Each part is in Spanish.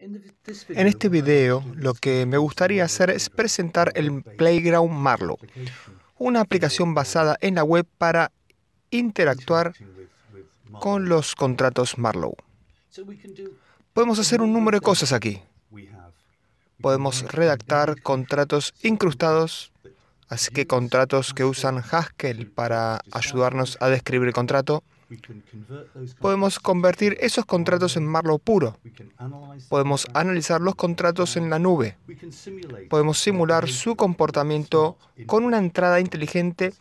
En este video lo que me gustaría hacer es presentar el Playground Marlow, una este aplicación basada en la web para interactuar con los contratos Marlow. Podemos hacer un número de cosas aquí. Podemos redactar contratos incrustados, así que contratos que usan Haskell para ayudarnos a describir el contrato. Podemos convertir esos contratos en Marlow puro. Podemos analizar los contratos en la nube. Podemos simular su comportamiento con una entrada inteligente.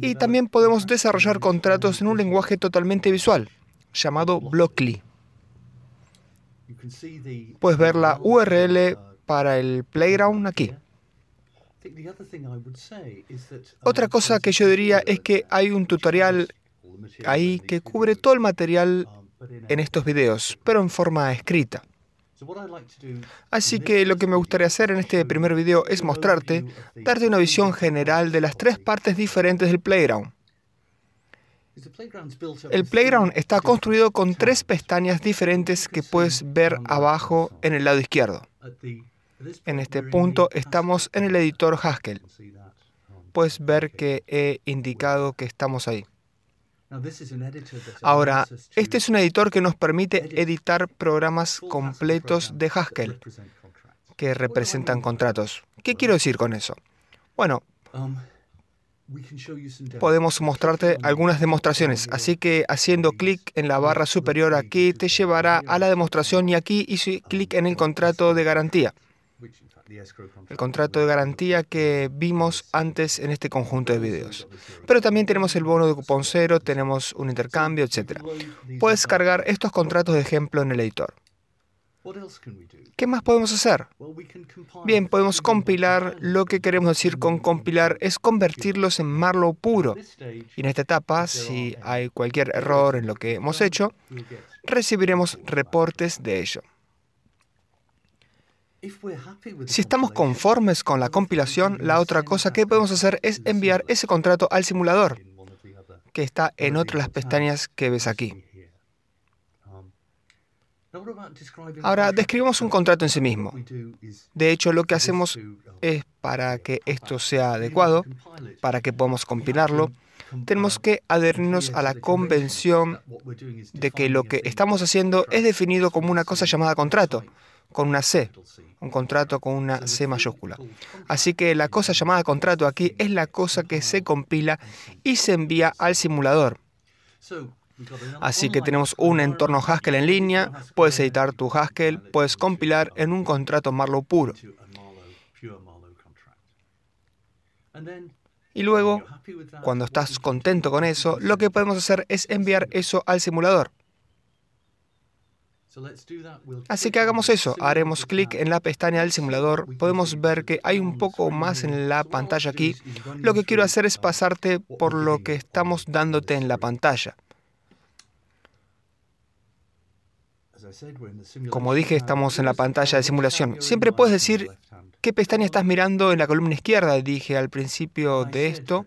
Y también podemos desarrollar contratos en un lenguaje totalmente visual, llamado Blockly. Puedes ver la URL para el Playground aquí. Otra um, cosa que yo diría es que hay un tutorial ahí que cubre todo el material ah, en estos videos, pero en forma escrita. Así que lo que me gustaría hacer en este primer video es mostrarte, darte una visión general de las tres partes diferentes del playground. El playground está construido con tres pestañas diferentes que puedes ver abajo en el lado izquierdo. En este punto estamos en el editor Haskell. Um, puedes ver que he indicado que estamos ahí. Ahora, este es un editor que nos permite editar programas completos de Haskell que representan contratos. ¿Qué quiero decir con eso? Bueno, um, podemos mostrarte algunas demostraciones, así que haciendo clic en la barra superior aquí te llevará a la demostración y aquí hice um, clic en el contrato de garantía el contrato de garantía que vimos antes en este conjunto de videos. Este Pero también tenemos el bono de cupón cero, tenemos un intercambio, etc. Puedes cargar estos contratos de ejemplo en el editor. ¿Qué más podemos hacer? Bien, podemos compilar. Lo que queremos decir con compilar es convertirlos en Marlow puro. Y en esta etapa, si hay cualquier error en lo que hemos hecho, recibiremos reportes de ello. Si estamos conformes con la compilación, la otra cosa que podemos hacer es enviar ese contrato al simulador, que está en otra de las pestañas que ves aquí. Um, Ahora, describimos un contrato en sí mismo. De hecho, lo que hacemos uh, es, para que uh, esto sea adecuado, para que podamos compilarlo, tenemos que adherirnos a la convención de que lo que estamos haciendo es definido como una cosa llamada contrato, con una C, un contrato con una C mayúscula. Así que la cosa llamada contrato aquí es la cosa que se compila y se envía al simulador. Así que tenemos un entorno Haskell en línea, puedes editar tu Haskell, puedes compilar en un contrato Marlow puro. Y luego, cuando estás contento con eso, lo que podemos hacer es enviar eso al simulador. Así que hagamos eso, haremos clic en la pestaña del simulador, podemos ver que hay un poco más en la pantalla aquí. Lo que quiero hacer es pasarte por lo que estamos dándote en la pantalla. Como dije, estamos en la pantalla de simulación. Siempre puedes decir qué pestaña estás mirando en la columna izquierda. Dije al principio de esto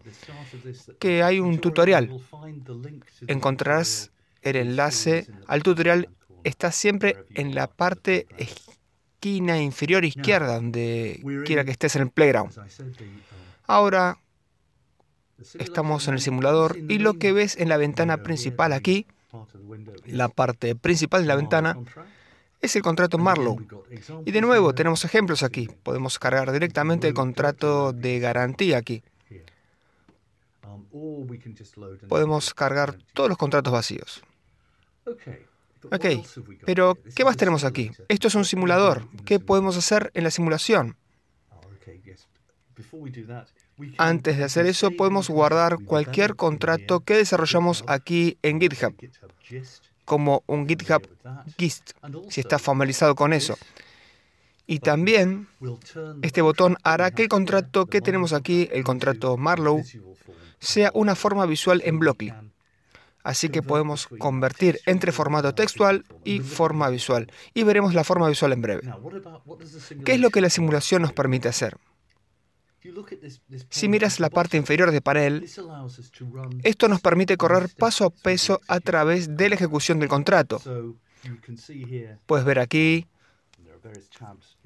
que hay un tutorial. Encontrarás el enlace al tutorial está siempre en la parte esquina inferior izquierda, donde quiera que estés en el playground. Um, Ahora estamos en el simulador y lo que ves en la ventana principal aquí, la parte principal de la ventana, es el contrato Marlow. Y de nuevo tenemos ejemplos aquí. Podemos cargar directamente el contrato de garantía aquí. Um, Podemos cargar todos los contratos vacíos. Ok, pero ¿qué más tenemos aquí? Esto es un simulador. ¿Qué podemos hacer en la simulación? Ah, Antes de hacer eso, podemos guardar cualquier contrato que desarrollamos aquí en GitHub, como un GitHub Gist, si está formalizado con eso. Y también este botón hará que el contrato que tenemos aquí, el contrato Marlow, sea una forma visual en Blockly. Así que podemos convertir entre formato textual y forma visual. Y veremos la forma visual en breve. ¿Qué es lo que la simulación nos permite hacer? Si miras la parte inferior de panel, esto nos permite correr paso a paso a través de la ejecución del contrato. Puedes ver aquí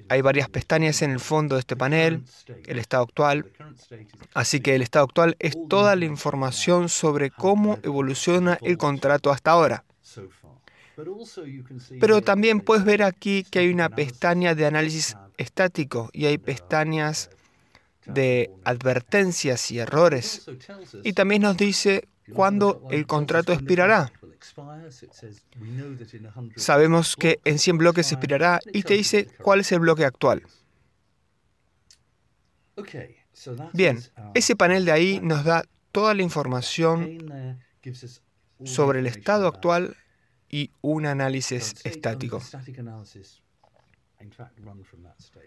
hay varias pestañas en el fondo de este panel, el estado actual. Así que el estado actual es toda la información sobre cómo evoluciona el contrato hasta ahora. Pero también puedes ver aquí que hay una pestaña de análisis estático y hay pestañas de advertencias y errores. Y también nos dice cuándo el contrato expirará. Sabemos que en 100 bloques expirará y te dice cuál es el bloque actual. Bien, ese panel de ahí nos da toda la información uh, sobre el estado actual y un análisis estático.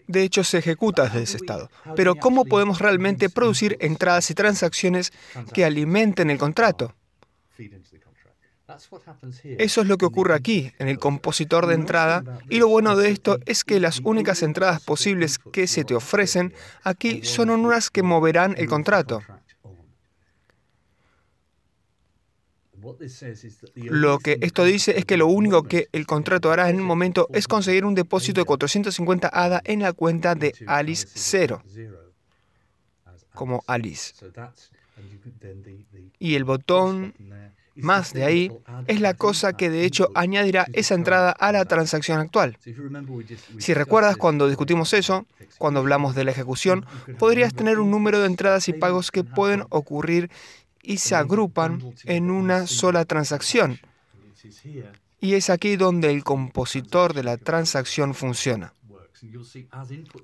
De hecho, se ejecuta desde ese estado. Pero ¿cómo podemos realmente producir entradas y transacciones que alimenten el contrato? Eso es lo que ocurre aquí, en el compositor de entrada, y lo bueno de esto es que las únicas entradas posibles que se te ofrecen aquí son unas que moverán el contrato. Lo que esto dice es que lo único que el contrato hará en un momento es conseguir un depósito de 450 ADA en la cuenta de Alice 0, como Alice. Y el botón más de ahí, es la cosa que de hecho añadirá esa entrada a la transacción actual. Si recuerdas cuando discutimos eso, cuando hablamos de la ejecución, podrías tener un número de entradas y pagos que pueden ocurrir y se agrupan en una sola transacción. Y es aquí donde el compositor de la transacción funciona.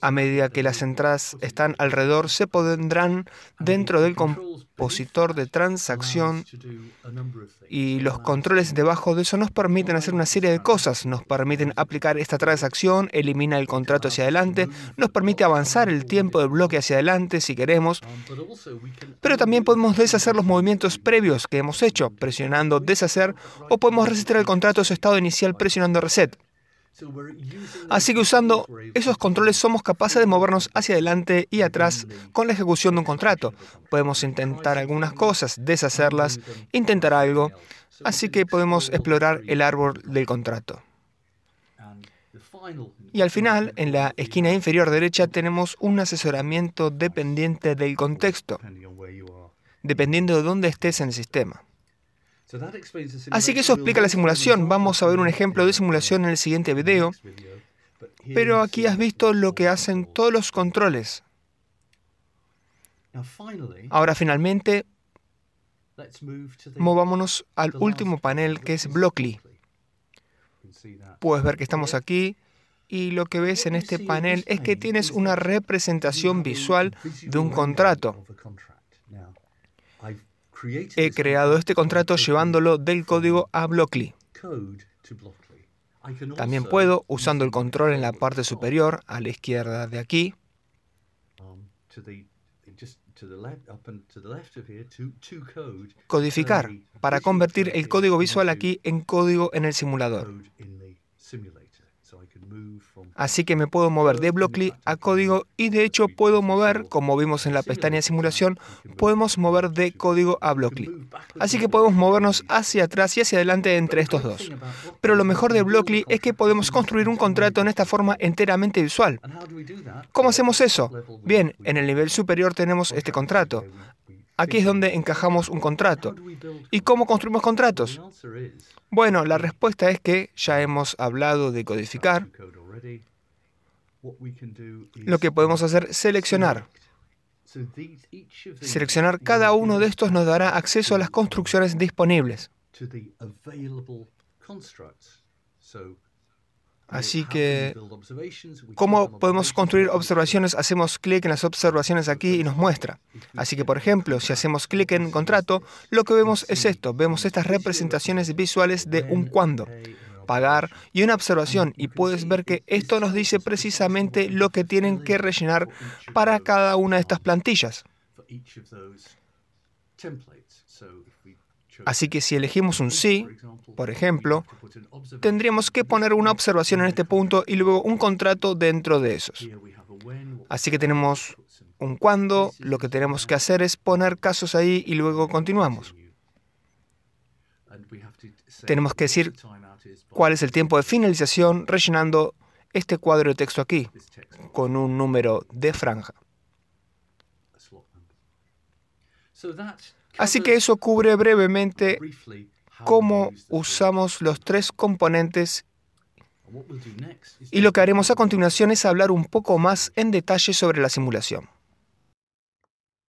A medida que las entradas están alrededor, se pondrán dentro del compositor de transacción y los controles debajo de eso nos permiten hacer una serie de cosas. Nos permiten aplicar esta transacción, elimina el contrato hacia adelante, nos permite avanzar el tiempo de bloque hacia adelante si queremos, um, pero también podemos deshacer los movimientos previos que hemos hecho, presionando deshacer, o podemos resetear el contrato a su estado inicial presionando reset. Así que usando esos controles somos capaces de movernos hacia adelante y atrás con la ejecución de un contrato. Podemos intentar algunas cosas, deshacerlas, intentar algo. Así que podemos explorar el árbol del contrato. Y al final, en la esquina inferior derecha, tenemos un asesoramiento dependiente del contexto, dependiendo de dónde estés en el sistema. Así que eso explica la simulación. Vamos a ver un ejemplo de simulación en el siguiente video. Pero aquí has visto lo que hacen todos los controles. Ahora finalmente, movámonos al último panel que es Blockly. Puedes ver que estamos aquí y lo que ves en este panel es que tienes una representación visual de un contrato. He creado este contrato llevándolo del código a Blockly. También puedo, usando el control en la parte superior, a la izquierda de aquí, um, codificar para convertir el código visual aquí en código en el simulador. Así que me puedo mover de Blockly a código y de hecho puedo mover, como vimos en la pestaña de simulación, podemos mover de código a Blockly. Así que podemos movernos hacia atrás y hacia adelante entre estos dos. Pero lo mejor de Blockly es que podemos construir un contrato en esta forma enteramente visual. ¿Cómo hacemos eso? Bien, en el nivel superior tenemos este contrato. Aquí es donde encajamos un contrato. ¿Y cómo construimos contratos? Bueno, la respuesta es que ya hemos hablado de codificar. Lo que podemos hacer es seleccionar. Seleccionar cada uno de estos nos dará acceso a las construcciones disponibles. Así que, ¿cómo podemos construir observaciones? Hacemos clic en las observaciones aquí y nos muestra. Así que, por ejemplo, si hacemos clic en contrato, lo que vemos es esto. Vemos estas representaciones visuales de un cuándo pagar y una observación y puedes ver que esto nos dice precisamente lo que tienen que rellenar para cada una de estas plantillas. Así que si elegimos un sí, por ejemplo, tendríamos que poner una observación en este punto y luego un contrato dentro de esos. Así que tenemos un cuando, lo que tenemos que hacer es poner casos ahí y luego continuamos. Tenemos que decir cuál es el tiempo de finalización rellenando este cuadro de texto aquí con un número de franja. Así que eso cubre brevemente cómo usamos los tres componentes y lo que haremos a continuación es hablar un poco más en detalle sobre la simulación.